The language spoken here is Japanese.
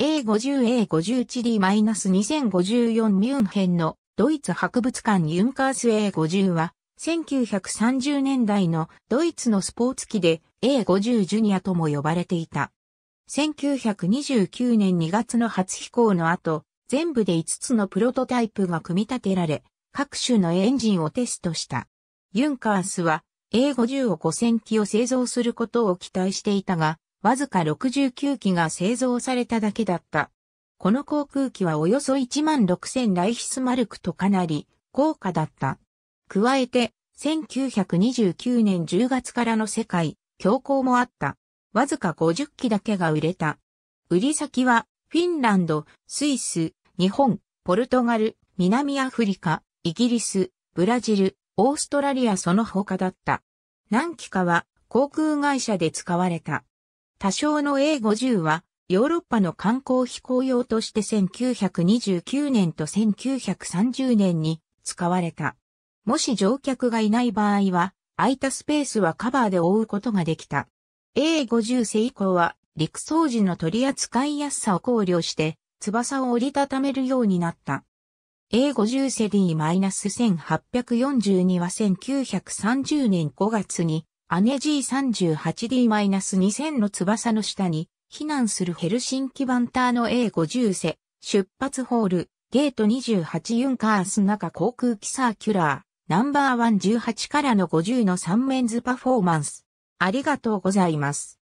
A50A50 チリ -2054 ミュンヘンのドイツ博物館ユンカース A50 は1930年代のドイツのスポーツ機で A50 ジュニアとも呼ばれていた。1929年2月の初飛行の後、全部で5つのプロトタイプが組み立てられ、各種のエンジンをテストした。ユンカースは A50 を5000機を製造することを期待していたが、わずか69機が製造されただけだった。この航空機はおよそ1万6000ライヒスマルクとかなり高価だった。加えて、1929年10月からの世界、強行もあった。わずか50機だけが売れた。売り先は、フィンランド、スイス、日本、ポルトガル、南アフリカ、イギリス、ブラジル、オーストラリアその他だった。何機かは航空会社で使われた。多少の A50 は、ヨーロッパの観光飛行用として1929年と1930年に使われた。もし乗客がいない場合は、空いたスペースはカバーで覆うことができた。A50 世以降は、陸掃除の取り扱いやすさを考慮して、翼を折りたためるようになった。A50 セディ -1842 は1930年5月に姉 G38D-2000 の翼の下に、避難するヘルシンキバンターの A50 世、出発ホール、ゲート28ユンカース中航空機サーキュラー、ナンバーワン1 8からの50の3面図パフォーマンス。ありがとうございます。